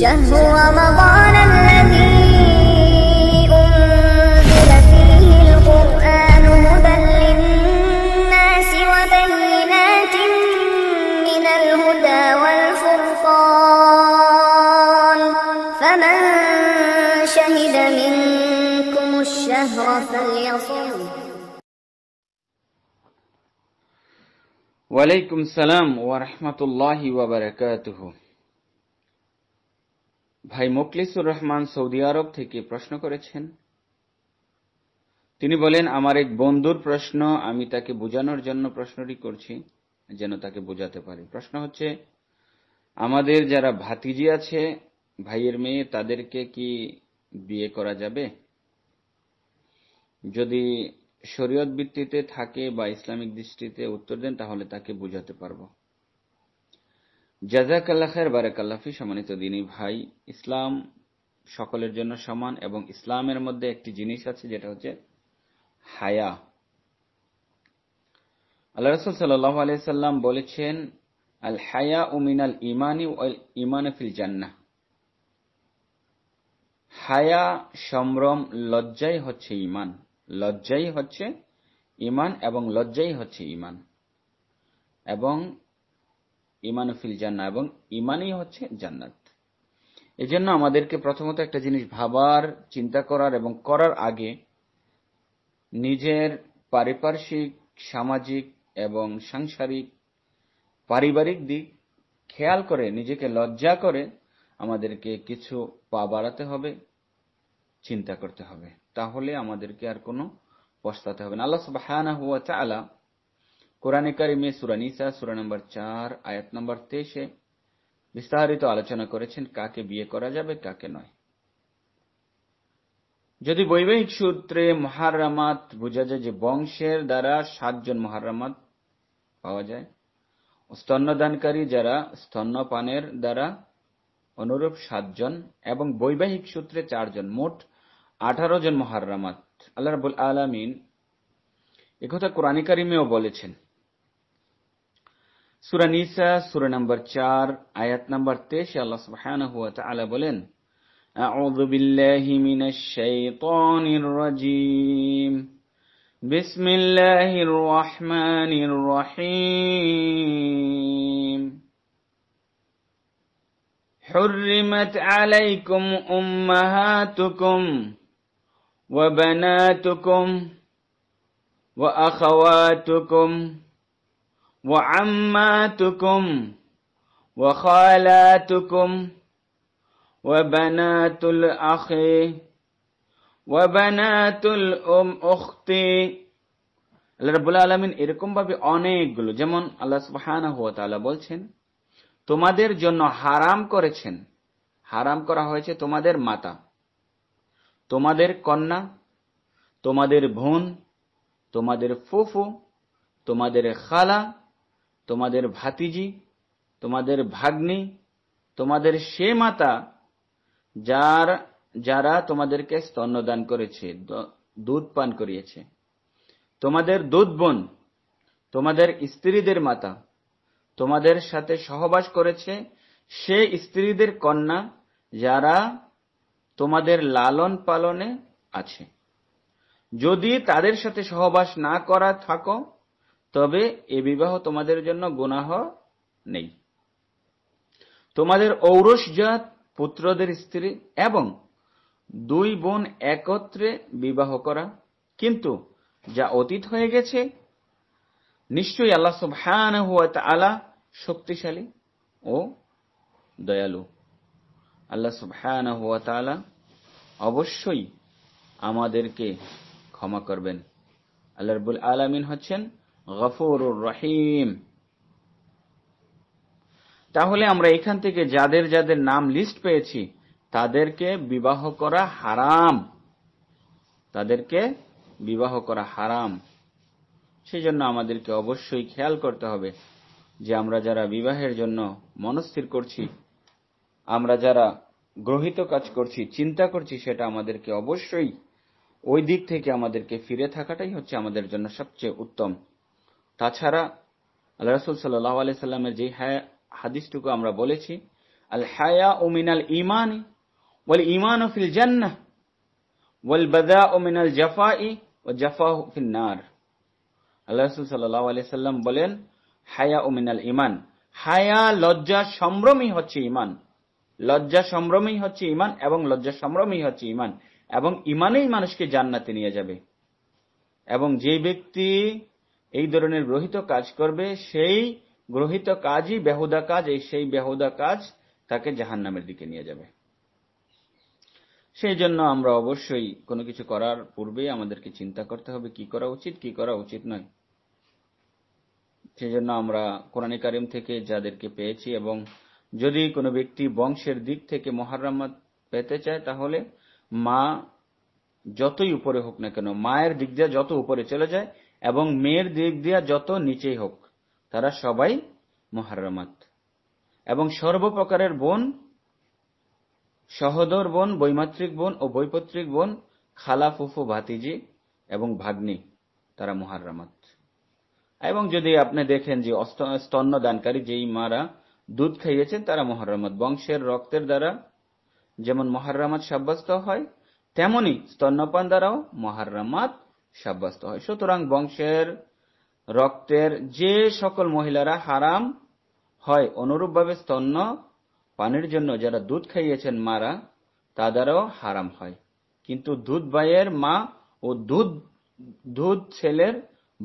شهر رمضان الذي أنزل فيه القرآن هدى للناس وبينات من الهدى والفرقان فمن شهد منكم الشهر فليصم وعليكم السلام ورحمة الله وبركاته ভাই মোকলিসুর রহমান সৌদি আরব থেকে প্রশ্ন করেছেন তিনি বলেন আমার এক বন্ধুর প্রশ্ন আমি তাকে বোঝানোর জন্য প্রশ্নটি করছি যেন তাকে বোঝাতে পারি প্রশ্ন হচ্ছে আমাদের যারা ভাতিজি আছে ভাইয়ের মেয়ে তাদেরকে কি বিয়ে করা যাবে যদি শরীয়ত ভিত্তিতে থাকে বা ইসলামিক দৃষ্টিতে উত্তর দেন তাহলে তাকে বোঝাতে পারবো জাজাকাল্লা খের বারাকাল্লাফি সম্মানিত দিনী ভাই ইসলাম সকলের জন্য সমান এবং ইসলামের মধ্যে একটি জিনিস আছে যেটা হচ্ছে হায়া আল্লাহ রসুল সাল্লাহ আলিয়াল্লাম বলেছেন আল হায়া উমিন আল ইমানি ইমান ফিল জান্না হায়া সম্ভ্রম লজ্জাই হচ্ছে ইমান লজ্জাই হচ্ছে ইমান এবং লজ্জাই হচ্ছে ইমান এবং ইমান ফিল জান্না এবং ইমানই হচ্ছে জান্নাত এজন্য আমাদেরকে প্রথমত একটা জিনিস ভাবার চিন্তা করার এবং করার আগে নিজের পারিপার্শ্বিক সামাজিক এবং সাংসারিক পারিবারিক দিক খেয়াল করে নিজেকে লজ্জা করে আমাদেরকে কিছু পা বাড়াতে হবে চিন্তা করতে হবে তাহলে আমাদেরকে আর কোনো পস্তাতে হবে না আল্লাহ হুয়া সুবাহ কোরআনে কারিমে সুরানিসা সুরা নম্বর চার আয়াত নম্বর তেইশে বিস্তারিত আলোচনা করেছেন কাকে বিয়ে করা যাবে কাকে নয় যদি বৈবাহিক সূত্রে মহারামাত বোঝা যায় যে বংশের দ্বারা সাতজন মহারামাত পাওয়া যায় স্তন্যদানকারী যারা স্তন্যপানের দ্বারা অনুরূপ সাতজন এবং বৈবাহিক সূত্রে চারজন মোট আঠারো জন মহারামাত আল্লাহ রাবুল আলমিন একথা কোরআনিকারিমেও বলেছেন সুরা নিসা সুরা নম্বর চার আয়াত নম্বর তেইশে আল্লাহ سبحانه وتعالى তাআলা বলেন أعوذ بالله من الشيطان الرجيم بسم الله الرحمن الرحيم حرمت عليكم أمهاتكم وبناتكم وأخواتكم وعماتكم وخالاتكم وبنات الأخ وبنات الأم أختي আল্লাহ রাবুল আলমিন এরকম ভাবে অনেকগুলো যেমন আল্লাহ সুবাহানা বলছেন তোমাদের জন্য হারাম করেছেন হারাম করা হয়েছে তোমাদের মাতা তোমাদের কন্যা তোমাদের বোন তোমাদের ফুফু তোমাদের খালা তোমাদের ভাতিজি তোমাদের ভাগ্নি তোমাদের সে মাতা যার যারা তোমাদেরকে স্তন্যদান করেছে দুধ পান করিয়েছে তোমাদের দুধ বোন তোমাদের স্ত্রীদের মাতা তোমাদের সাথে সহবাস করেছে সে স্ত্রীদের কন্যা যারা তোমাদের লালন পালনে আছে যদি তাদের সাথে সহবাস না করা থাকো তবে এ বিবাহ তোমাদের জন্য গুনাহ নেই তোমাদের ঔরসজাত পুত্রদের স্ত্রী এবং দুই বোন একত্রে বিবাহ করা কিন্তু যা অতীত হয়ে গেছে নিশ্চয়ই আল্লাহ সুবহানাহু ওয়া আলা শক্তিশালী ও দয়ালু আল্লাহ সুবহানাহু ওয়া আলা অবশ্যই আমাদেরকে ক্ষমা করবেন আল্লাহ রবুল আলমিন হচ্ছেন গফর রহিম তাহলে আমরা এখান থেকে যাদের যাদের নাম লিস্ট পেয়েছি তাদেরকে বিবাহ করা হারাম তাদেরকে বিবাহ করা হারাম সেই জন্য আমাদেরকে অবশ্যই খেয়াল করতে হবে যে আমরা যারা বিবাহের জন্য মনস্থির করছি আমরা যারা গ্রহিত কাজ করছি চিন্তা করছি সেটা আমাদেরকে অবশ্যই ওই দিক থেকে আমাদেরকে ফিরে থাকাটাই হচ্ছে আমাদের জন্য সবচেয়ে উত্তম তাছাড়া আল্লাহ রসুল সাল্লাহ আলাইসাল্লামের যে হায়া হ্যাঁ হাদিসটুকু আমরা বলেছি আল হায়া ও মিনাল ইমানি ওয়াল ইমান ও ফিল জান্নাহ ওয়াল বাদা ও মিনাল ই ও জাফা ফিল নার আল্লাহ রসুল সাল্লাহ আলাইসাল্লাম বলেন হায়া ও মিনাল ইমান হায়া লজ্জা সম্ভ্রমই হচ্ছে ইমান লজ্জা সম্ভ্রমই হচ্ছে ইমান এবং লজ্জা সম্ভ্রমই হচ্ছে ইমান এবং ইমানেই মানুষকে জান্নাতে নিয়ে যাবে এবং যে ব্যক্তি এই ধরনের গ্রহিত কাজ করবে সেই গ্রহিত কাজই বেহুদা কাজ এই সেই বেহুদা কাজ তাকে জাহান নামের দিকে নিয়ে যাবে সেই জন্য আমরা অবশ্যই কোনো কিছু করার পূর্বে আমাদেরকে চিন্তা করতে হবে কি করা উচিত কি করা উচিত নয় সেই জন্য আমরা কোরআনে কারিম থেকে যাদেরকে পেয়েছি এবং যদি কোনো ব্যক্তি বংশের দিক থেকে মহারামাত পেতে চায় তাহলে মা যতই উপরে হোক না কেন মায়ের দিক দিয়ে যত উপরে চলে যায় এবং মেয়ের দিক দিয়া যত নিচেই হোক তারা সবাই মহারমাত এবং সর্বপ্রকারের বোন সহদর বোন বৈমাত্রিক বোন ও বৈপত্রিক বোন খালা ফুফু ভাতিজি এবং ভাগ্নি তারা মহারমাত এবং যদি আপনি দেখেন যে স্তন্যদানকারী যেই মারা দুধ খাইয়েছেন তারা মহারমাত বংশের রক্তের দ্বারা যেমন মহারমাত সাব্যস্ত হয় তেমনি স্তন্যপান দ্বারাও মহারমাত সাব্যস্ত হয় সুতরাং বংশের রক্তের যে সকল মহিলারা হারাম হয় অনুরূপভাবে স্তন্য পানির জন্য যারা দুধ খাইয়েছেন মারা তাদেরও হারাম হয় কিন্তু দুধ ভাইয়ের মা ও দুধ দুধ ছেলের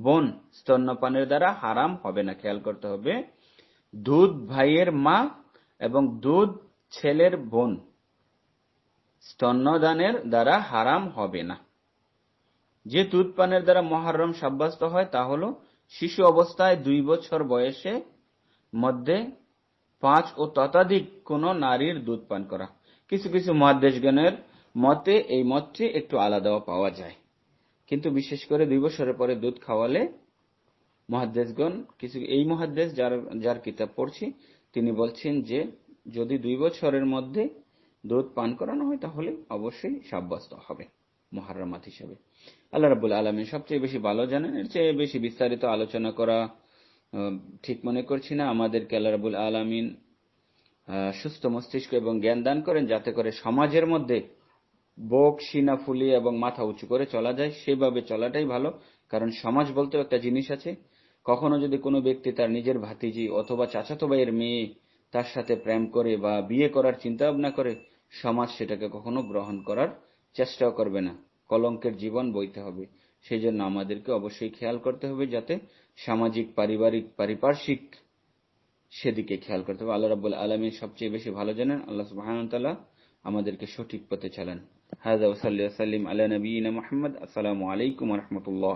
বোন স্তন্য পানের দ্বারা হারাম হবে না খেয়াল করতে হবে দুধ ভাইয়ের মা এবং দুধ ছেলের বোন স্তন্যদানের দ্বারা হারাম হবে না যে দুধ পানের দ্বারা মহারম সাব্যস্ত হয় তা হল শিশু অবস্থায় দুই বছর বয়সে মধ্যে পাঁচ ও ততাধিক কোন নারীর দুধ পান করা কিছু কিছু মহাদেশগণের মতে এই মতটি একটু আলাদাও পাওয়া যায় কিন্তু বিশেষ করে দুই বছরের পরে দুধ খাওয়ালে মহাদেশগণ কিছু এই মহাদেশ যার যার কিতাব পড়ছি তিনি বলছেন যে যদি দুই বছরের মধ্যে দুধ পান করানো হয় তাহলে অবশ্যই সাব্যস্ত হবে মহারমাত হিসাবে আল্লাহ রাবুল আলমী সবচেয়ে বেশি ভালো জানেন এর চেয়ে বেশি বিস্তারিত আলোচনা করা ঠিক মনে করছি না আমাদেরকে আল্লাহ রাবুল আলমিন সুস্থ মস্তিষ্ক এবং জ্ঞান দান করেন যাতে করে সমাজের মধ্যে বক সিনা ফুলি এবং মাথা উঁচু করে চলা যায় সেভাবে চলাটাই ভালো কারণ সমাজ বলতেও একটা জিনিস আছে কখনো যদি কোনো ব্যক্তি তার নিজের ভাতিজি অথবা চাচাতো ভাইয়ের মেয়ে তার সাথে প্রেম করে বা বিয়ে করার চিন্তা ভাবনা করে সমাজ সেটাকে কখনো গ্রহণ করার চেষ্টাও করবে না কলঙ্কের জীবন বইতে হবে সেই জন্য আমাদেরকে অবশ্যই খেয়াল করতে হবে যাতে সামাজিক পারিবারিক পারিপার্শ্বিক সেদিকে খেয়াল করতে হবে আল্লাহ রাবুল আলমী সবচেয়ে বেশি ভালো জানেন আল্লাহ সুবাহতাল্লাহ আমাদেরকে সঠিক পথে চালান হাজা ওসাল্লি আল্লাহ নবীন মোহাম্মদ আসসালামু আলাইকুম রহমতুল্লাহ